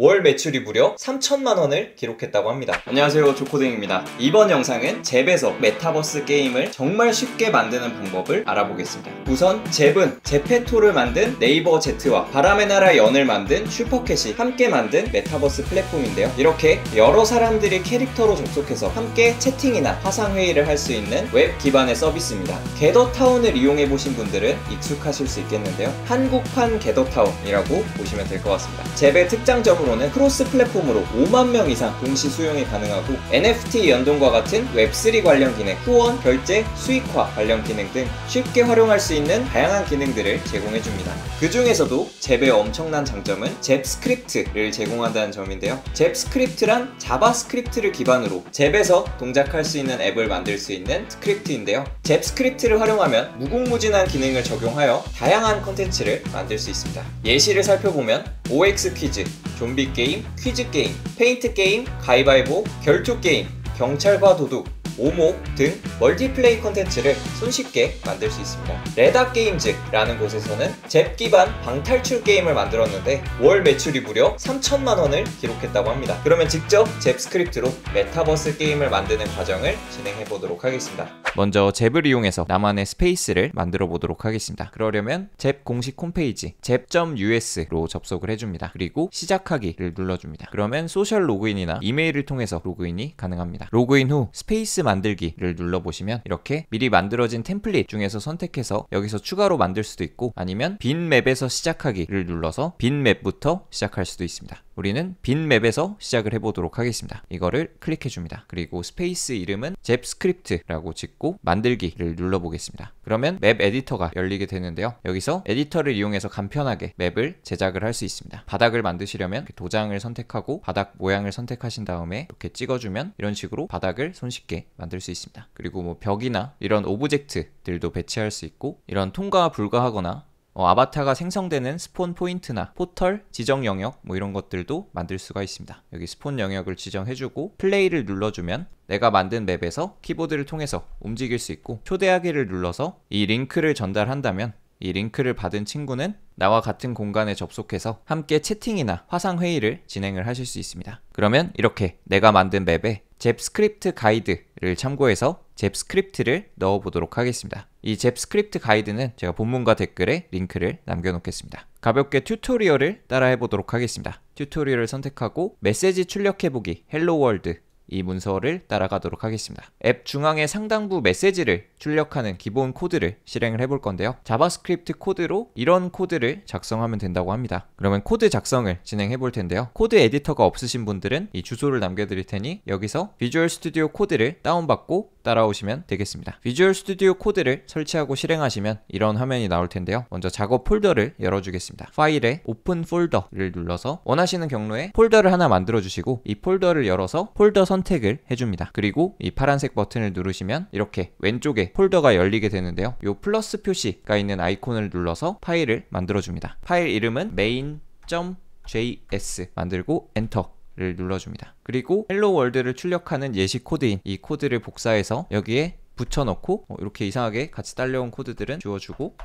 월 매출이 무려 3천만 원을 기록했다고 합니다. 안녕하세요 조코딩입니다. 이번 영상은 잽에서 메타버스 게임을 정말 쉽게 만드는 방법을 알아보겠습니다. 우선 잽은 제페토를 만든 네이버 제트와 바람의 나라 연을 만든 슈퍼캣이 함께 만든 메타버스 플랫폼인데요. 이렇게 여러 사람들이 캐릭터로 접속해서 함께 채팅이나 화상회의를 할 수 있는 웹 기반의 서비스입니다. 게더타운을 이용해보신 분들은 익숙하실 수 있겠는데요. 한국판 게더타운이라고 보시면 될 것 같습니다. 잽의 특장점으로 플으로는 크로스 플랫폼으로 5만 명 이상 동시 수용이 가능하고 NFT 연동과 같은 웹3 관련 기능, 후원, 결제, 수익화 관련 기능 등 쉽게 활용할 수 있는 다양한 기능들을 제공해줍니다. 그 중에서도 잽의 엄청난 장점은 잽 스크립트를 제공한다는 점인데요. 잽 스크립트란 자바스크립트를 기반으로 잽에서 동작할 수 있는 앱을 만들 수 있는 스크립트인데요. 잽 스크립트를 활용하면 무궁무진한 기능을 적용하여 다양한 컨텐츠를 만들 수 있습니다. 예시를 살펴보면 OX 퀴즈, 좀비 게임, 퀴즈 게임, 페인트 게임, 가위바위보, 결투 게임, 경찰과 도둑, 오목 등 멀티플레이 컨텐츠를 손쉽게 만들 수 있습니다. 레다게임즈라는 곳에서는 잽 기반 방탈출 게임을 만들었는데 월 매출이 무려 3천만 원을 기록했다고 합니다. 그러면 직접 잽 스크립트로 메타버스 게임을 만드는 과정을 진행해 보도록 하겠습니다. 먼저 잽을 이용해서 나만의 스페이스를 만들어 보도록 하겠습니다. 그러려면 잽 공식 홈페이지 잽.us로 접속을 해줍니다. 그리고 시작하기를 눌러줍니다. 그러면 소셜 로그인이나 이메일을 통해서 로그인이 가능합니다. 로그인 후 스페이스 만들기를 눌러보시면 이렇게 미리 만들어진 템플릿 중에서 선택해서 여기서 추가로 만들 수도 있고 아니면 빈 맵에서 시작하기를 눌러서 빈 맵부터 시작할 수도 있습니다. 우리는 빈 맵에서 시작을 해보도록 하겠습니다. 이거를 클릭해줍니다. 그리고 스페이스 이름은 잽스크립트라고 짓고 만들기를 눌러보겠습니다. 그러면 맵 에디터가 열리게 되는데요. 여기서 에디터를 이용해서 간편하게 맵을 제작을 할 수 있습니다. 바닥을 만드시려면 도장을 선택하고 바닥 모양을 선택하신 다음에 이렇게 찍어주면 이런 식으로 바닥을 손쉽게 만들 수 있습니다. 그리고 뭐 벽이나 이런 오브젝트들도 배치할 수 있고 이런 통과 불가하거나 어, 아바타가 생성되는 스폰 포인트나 포털, 지정 영역 뭐 이런 것들도 만들 수가 있습니다. 여기 스폰 영역을 지정해주고 플레이를 눌러주면 내가 만든 맵에서 키보드를 통해서 움직일 수 있고 초대하기를 눌러서 이 링크를 전달한다면 이 링크를 받은 친구는 나와 같은 공간에 접속해서 함께 채팅이나 화상회의를 진행을 하실 수 있습니다. 그러면 이렇게 내가 만든 맵에 잽스크립트 가이드를 참고해서 잽스크립트를 넣어보도록 하겠습니다. 이 잽스크립트 가이드는 제가 본문과 댓글에 링크를 남겨놓겠습니다. 가볍게 튜토리얼을 따라해보도록 하겠습니다. 튜토리얼을 선택하고 메시지 출력해보기 헬로 월드 이 문서를 따라가도록 하겠습니다. 앱 중앙의 상당부 메시지를 출력하는 기본 코드를 실행을 해볼 건데요. 자바스크립트 코드로 이런 코드를 작성하면 된다고 합니다. 그러면 코드 작성을 진행해 볼 텐데요. 코드 에디터가 없으신 분들은 이 주소를 남겨드릴 테니 여기서 비주얼 스튜디오 코드를 다운받고 따라오시면 되겠습니다. 비주얼 스튜디오 코드를 설치하고 실행하시면 이런 화면이 나올 텐데요. 먼저 작업 폴더를 열어주겠습니다. 파일에 오픈 폴더를 눌러서 원하시는 경로에 폴더를 하나 만들어주시고 이 폴더를 열어서 폴더 선 선택을 해줍니다. 그리고 이 파란색 버튼을 누르시면 이렇게 왼쪽에 폴더가 열리게 되는데요. 이 플러스 표시가 있는 아이콘을 눌러서 파일을 만들어줍니다. 파일 이름은 main.js 만들고 엔터 를 눌러줍니다. 그리고 헬로 월드를 출력하는 예시 코드인 이 코드를 복사해서 여기에 붙여넣고 어, 이렇게 이상하게 같이 딸려온 코드들은 지워주고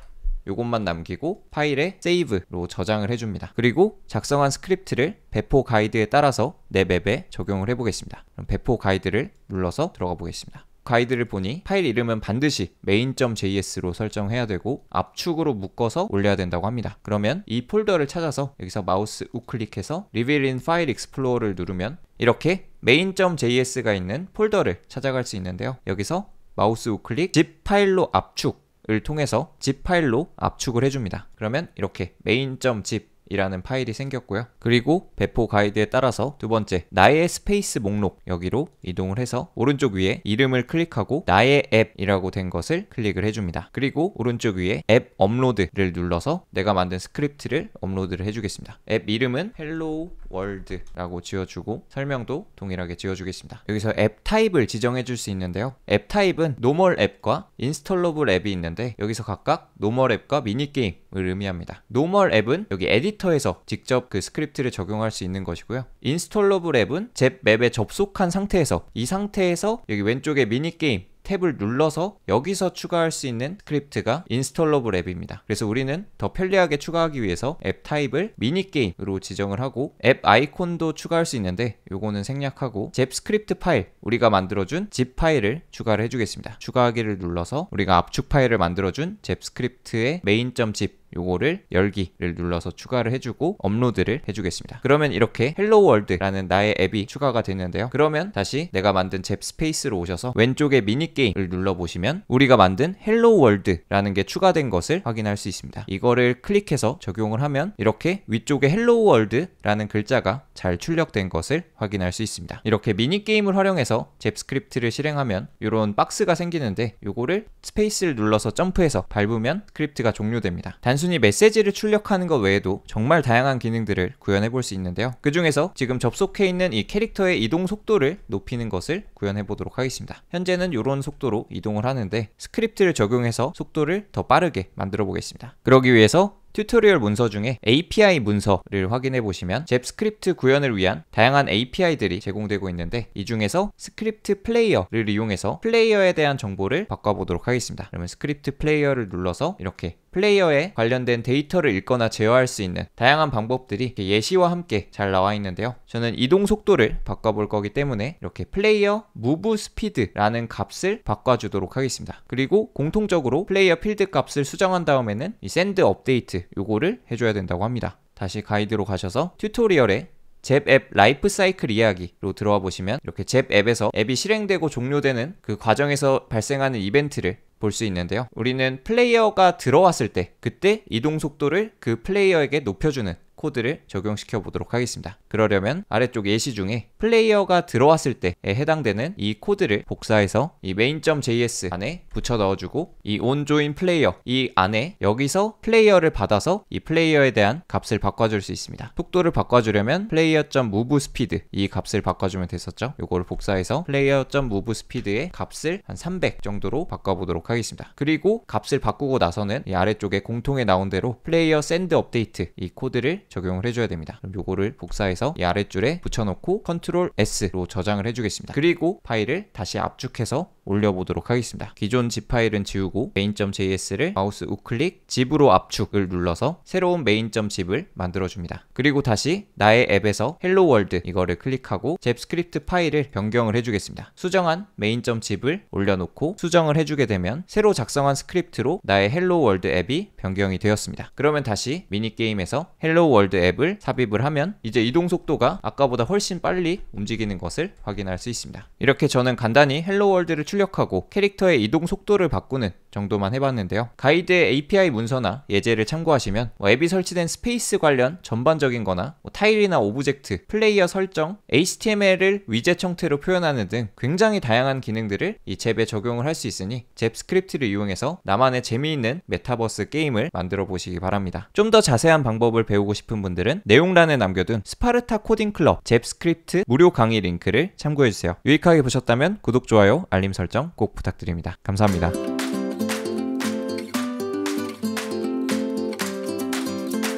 요것만 남기고 파일에 세이브로 저장을 해줍니다. 그리고 작성한 스크립트를 배포 가이드에 따라서 내 맵에 적용을 해보겠습니다. 배포 가이드를 눌러서 들어가 보겠습니다. 가이드를 보니 파일 이름은 반드시 main.js로 설정해야 되고 압축으로 묶어서 올려야 된다고 합니다. 그러면 이 폴더를 찾아서 여기서 마우스 우클릭해서 Reveal in File Explorer를 누르면 이렇게 main.js가 있는 폴더를 찾아갈 수 있는데요. 여기서 마우스 우클릭 zip 파일로 압축 을 통해서 zip 파일로 압축을 해줍니다. 그러면 이렇게 main.zip 이라는 파일이 생겼고요. 그리고 배포 가이드에 따라서 두 번째 나의 스페이스 목록 여기로 이동을 해서 오른쪽 위에 이름을 클릭하고 나의 앱이라고 된 것을 클릭을 해줍니다. 그리고 오른쪽 위에 앱 업로드를 눌러서 내가 만든 스크립트를 업로드를 해주겠습니다. 앱 이름은 헬로 l 월드라고 지어주고 설명도 동일하게 지어주겠습니다. 여기서 앱 타입을 지정해 줄 수 있는데요. 앱 타입은 노멀 앱과 인스톨러블 앱이 있는데 여기서 각각 노멀 앱과 미니게임을 의미합니다. 노멀 앱은 여기 에디터에서 직접 그 스크립트를 적용할 수 있는 것이고요. 인스톨러블 앱은 잽 맵에 접속한 상태에서 이 상태에서 여기 왼쪽에 미니게임 탭을 눌러서 여기서 추가할 수 있는 스크립트가 인스톨러블 앱입니다. 그래서 우리는 더 편리하게 추가하기 위해서 앱 타입을 미니게임으로 지정을 하고 앱 아이콘도 추가할 수 있는데 요거는 생략하고 잽 스크립트 파일 우리가 만들어준 zip 파일을 추가를 해주겠습니다. 추가하기를 눌러서 우리가 압축 파일을 만들어준 잽 스크립트의 메인 i n z i p 요거를 열기를 눌러서 추가를 해주고 업로드를 해주겠습니다. 그러면 이렇게 헬로 월드라는 나의 앱이 추가가 되는데요. 그러면 다시 내가 만든 잽 스페이스로 오셔서 왼쪽에 미니게임을 눌러보시면 우리가 만든 헬로 월드라는 게 추가된 것을 확인할 수 있습니다. 이거를 클릭해서 적용을 하면 이렇게 위쪽에 헬로 월드라는 글자가 잘 출력된 것을 확인할 수 있습니다. 이렇게 미니게임을 활용해서 잽 스크립트를 실행하면 이런 박스가 생기는데 요거를 스페이스를 눌러서 점프해서 밟으면 스크립트가 종료됩니다. 단순 단순히 메시지를 출력하는 것 외에도 정말 다양한 기능들을 구현해 볼 수 있는데요. 그 중에서 지금 접속해 있는 이 캐릭터의 이동 속도를 높이는 것을 구현해 보도록 하겠습니다. 현재는 이런 속도로 이동을 하는데 스크립트를 적용해서 속도를 더 빠르게 만들어 보겠습니다. 그러기 위해서 튜토리얼 문서 중에 API 문서를 확인해 보시면 잽스크립트 구현을 위한 다양한 API들이 제공되고 있는데 이 중에서 스크립트 플레이어를 이용해서 플레이어에 대한 정보를 바꿔보도록 하겠습니다. 그러면 스크립트 플레이어를 눌러서 이렇게 플레이어에 관련된 데이터를 읽거나 제어할 수 있는 다양한 방법들이 예시와 함께 잘 나와 있는데요. 저는 이동 속도를 바꿔볼 거기 때문에 이렇게 플레이어 무브 스피드라는 값을 바꿔주도록 하겠습니다. 그리고 공통적으로 플레이어 필드 값을 수정한 다음에는 이 샌드 업데이트 요거를 해줘야 된다고 합니다. 다시 가이드로 가셔서 튜토리얼에 잽 앱 라이프 사이클 이야기로 들어와 보시면 이렇게 잽앱에서 앱이 실행되고 종료되는 그 과정에서 발생하는 이벤트를 볼수 있는데요. 우리는 플레이어가 들어왔을 때 그때 이동 속도를 그 플레이어에게 높여주는 코드를 적용시켜 보도록 하겠습니다. 그러려면 아래쪽 예시 중에 플레이어가 들어왔을 때에 해당되는 이 코드를 복사해서 이 main.js 안에 붙여 넣어주고 이 onjoin p l a y 이 안에 여기서 플레이어를 받아서 이 플레이어에 대한 값을 바꿔줄 수 있습니다. 속도를 바꿔주려면 player.move speed 이 값을 바꿔주면 됐었죠. 요거를 복사해서 player.move speed의 값을 한 300 정도로 바꿔보도록 하겠습니다. 그리고 값을 바꾸고 나서는 이 아래쪽에 공통에 나온 대로 player send update 이 코드를 적용을 해줘야 됩니다. 그럼 요거를 복사해서 이 아랫줄에 붙여놓고 컨트롤 S로 저장을 해주겠습니다. 그리고 파일을 다시 압축해서 올려보도록 하겠습니다. 기존 zip 파일은 지우고 main.js를 마우스 우클릭 zip으로 압축을 눌러서 새로운 main.zip을 만들어줍니다. 그리고 다시 나의 앱에서 hello world 이거를 클릭하고 잽스크립트 파일을 변경을 해주겠습니다. 수정한 main.zip을 올려놓고 수정을 해주게 되면 새로 작성한 스크립트로 나의 hello world 앱이 변경이 되었습니다. 그러면 다시 미니게임에서 hello world 워드 앱을 삽입을 하면 이제 이동 속도가 아까보다 훨씬 빨리 움직이는 것을 확인할 수 있습니다. 이렇게 저는 간단히 헬로 월드를 출력하고 캐릭터의 이동 속도를 바꾸는 정도만 해봤는데요. 가이드의 API 문서나 예제를 참고하시면 뭐 앱이 설치된 스페이스 관련 전반적인 거나 뭐 타일이나 오브젝트, 플레이어 설정, HTML을 위젯 형태로 표현하는 등 굉장히 다양한 기능들을 이 잽에 적용을 할 수 있으니 잽 스크립트를 이용해서 나만의 재미있는 메타버스 게임을 만들어 보시기 바랍니다. 좀 더 자세한 방법을 배우고 싶은 싶은 분들은 내용란에 남겨둔 스파르타 코딩 클럽 잽스크립트 무료 강의 링크를 참고해주세요. 유익하게 보셨다면 구독, 좋아요, 알림 설정 꼭 부탁드립니다. 감사합니다.